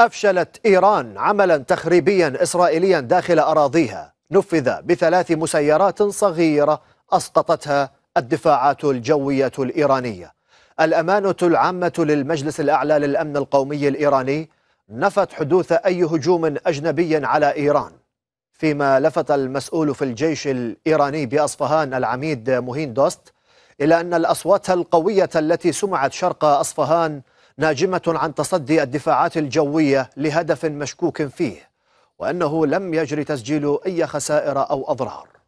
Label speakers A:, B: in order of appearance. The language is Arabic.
A: أفشلت إيران عملا تخريبيا إسرائيليا داخل أراضيها نفذ بثلاث مسيرات صغيرة أسقطتها الدفاعات الجوية الإيرانية الأمانة العامة للمجلس الأعلى للأمن القومي الإيراني نفت حدوث أي هجوم أجنبي على إيران فيما لفت المسؤول في الجيش الإيراني بأصفهان العميد مهين دوست إلى أن الأصوات القوية التي سمعت شرق أصفهان ناجمة عن تصدي الدفاعات الجوية لهدف مشكوك فيه وأنه لم يجري تسجيل أي خسائر أو أضرار